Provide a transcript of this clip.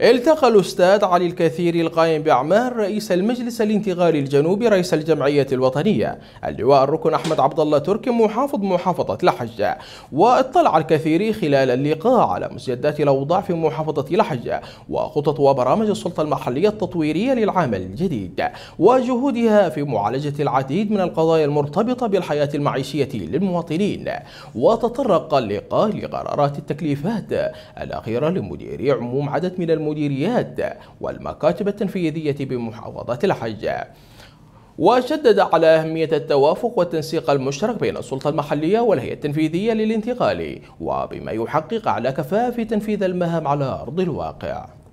التقى الأستاذ علي الكثير القائم بأعمال رئيس المجلس الانتقالي الجنوبي رئيس الجمعية الوطنية اللواء الركن أحمد عبد الله تركي محافظ محافظة لحجة واطلع الكثير خلال اللقاء على مسجدات الأوضاع في محافظة لحجة وخطط وبرامج السلطة المحلية التطويرية للعام الجديد وجهودها في معالجة العديد من القضايا المرتبطة بالحياة المعيشية للمواطنين وتطرق اللقاء لقرارات التكليفات الأخيرة لمديري عموم عدد من الم المديريات والمكاتب التنفيذية بمحافظة الحج وشدد على أهمية التوافق والتنسيق المشترك بين السلطة المحلية والهيئة التنفيذية للانتقال وبما يحقق على كفاءة في تنفيذ المهام على أرض الواقع